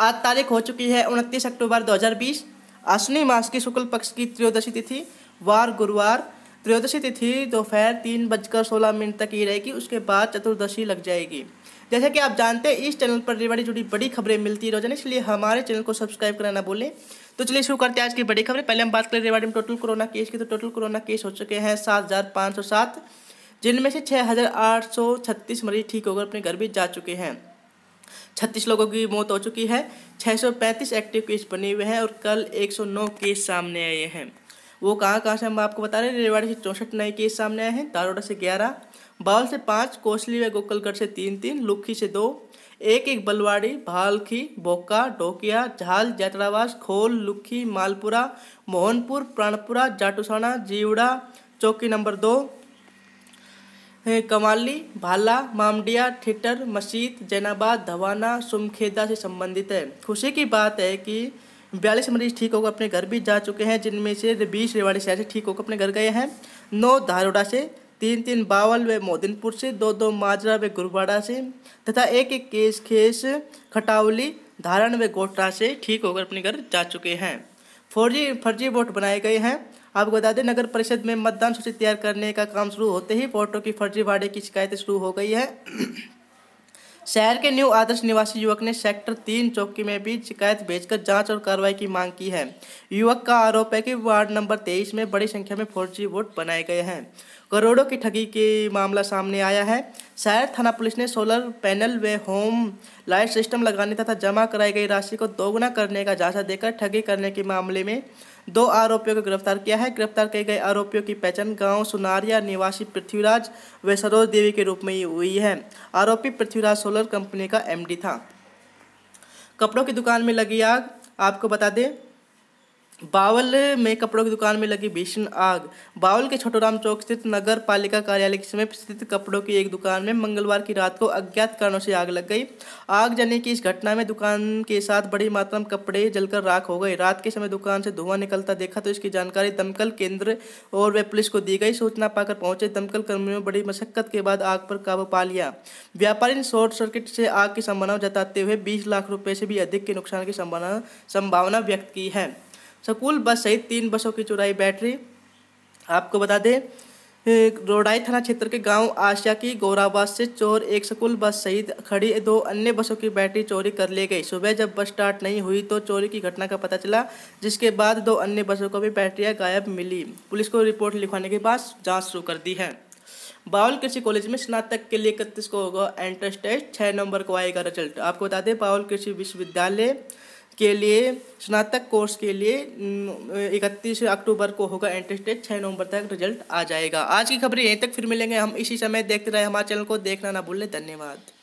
आज तारीख हो चुकी है उनतीस अक्टूबर 2020 अश्विनी मास की शुक्ल पक्ष की त्रयोदशी तिथि वार गुरुवार त्रयोदशी तिथि दोपहर तीन बजकर सोलह मिनट तक ही रहेगी उसके बाद चतुर्दशी लग जाएगी जैसे कि आप जानते हैं इस चैनल पर रेवाड़ी जुड़ी बड़ी खबरें मिलती रोजाना इसलिए हमारे चैनल को सब्सक्राइब करना ना भूलें तो चलिए शुरू करते हैं आज की बड़ी खबरें पहले हम बात करें रेवाड़ी में टोटल कोरोना केस की तो टोटल कोरोना केस हो चुके हैं सात हज़ार पाँच सौ सात जिनमें से छः हज़ार आठ सौ छत्तीस मरीज ठीक होकर अपने घर भी जा चुके हैं छत्तीस लोगों की मौत हो चुकी है 635 एक्टिव केस बने हुए हैं और कल 109 केस सामने आए हैं वो कहाँ कहाँ से हम आपको बता रहे हैं रेवाड़ी से चौंसठ नए केस सामने आए हैं दारोडा से ग्यारह बावल से पाँच कोसली व गोकलगढ़ से तीन तीन लुखी से दो एक एक बलवाड़ी भालखी बोका डोकिया झाल जैतरावास खोल लुखी मालपुरा मोहनपुर प्राणपुरा जाटूसाना जीवड़ा चौकी नंबर दो कमाली भाला मामडिया ठिटर मसीद जैनाबाद धवाना सुमखेदा से संबंधित है खुशी की बात है कि बयालीस मरीज ठीक होकर अपने घर भी जा चुके हैं जिनमें से बीस रेवाड़ी शहर से ठीक होकर अपने घर गए हैं नौ धारोड़ा से तीन तीन बावल व मोदिनपुर से दो दो माजरा व गुरुवाड़ा से तथा एक एक केस खेस खटावली धारण व गोटरा से ठीक होकर अपने घर जा चुके हैं फोर फर्जी वोट बनाए गए हैं आपको बता दें नगर परिषद में मतदान सूची तैयार करने का काम शुरू होते ही फोटो की फर्जी भाड़े की शिकायतें शुरू हो गई है शहर के न्यू आदर्श निवासी युवक ने सेक्टर तीन चौकी में भी शिकायत भेजकर जांच और कार्रवाई की मांग की है युवक का आरोप है कि वार्ड नंबर तेईस में बड़ी संख्या में फर्जी वोट बनाए गए हैं करोड़ों की ठगी के मामला सामने आया है शहर थाना पुलिस ने सोलर पैनल व होम लाइट सिस्टम लगाने तथा जमा कराई गई राशि को दोगुना करने का झांसा देकर ठगी करने के मामले में दो आरोपियों को गिरफ्तार किया है गिरफ्तार किए गए आरोपियों की पहचान गाँव सुनारिया निवासी पृथ्वीराज व सरोज देवी के रूप में ही हुई है आरोपी पृथ्वीराज सोलर कंपनी का एमडी था कपड़ों की दुकान में लगी आग आपको बता दें बावल में कपड़ों की दुकान में लगी भीषण आग बावल के छोटोराम चौक स्थित नगर पालिका कार्यालय के समीप स्थित कपड़ों की एक दुकान में मंगलवार की रात को अज्ञात कारणों से आग लग गई आग जलने की इस घटना में दुकान के साथ बड़ी मात्रा में कपड़े जलकर राख हो गए रात के समय दुकान से धुआं निकलता देखा तो इसकी जानकारी दमकल केंद्र और वे पुलिस को दी गई सूचना पाकर पहुंचे दमकल कर्मियों ने बड़ी मशक्कत के बाद आग पर काबू पा लिया व्यापारी ने शॉर्ट सर्किट से आग की संभावना जताते हुए बीस लाख रुपये से भी अधिक के नुकसान की संभावना संभावना व्यक्त की है स्कूल बस सहित तीन बसों की चुराई बैटरी आपको बता दें रोडाई थाना क्षेत्र के गांव आशिया की गौराबाद से चोर एक स्कूल बस सहित खड़ी दो अन्य बसों की बैटरी चोरी कर ली गई सुबह जब बस स्टार्ट नहीं हुई तो चोरी की घटना का पता चला जिसके बाद दो अन्य बसों को भी बैटरियां गायब मिली पुलिस को रिपोर्ट लिखवाने के बाद जांच शुरू कर दी है बावल कृषि कॉलेज में स्नातक के लिए इकतीस को होगा एंट्रेंस टेस्ट छः नंबर को आएगा रिजल्ट आपको बता दें बावल कृषि विश्वविद्यालय के लिए स्नातक कोर्स के लिए इकतीस अक्टूबर को होगा एंट्रेंस टेस्ट छः नवंबर तक रिजल्ट आ जाएगा आज की खबरें यहीं तक फिर मिलेंगे हम इसी समय देखते रहे हमारे चैनल को देखना ना भूलें धन्यवाद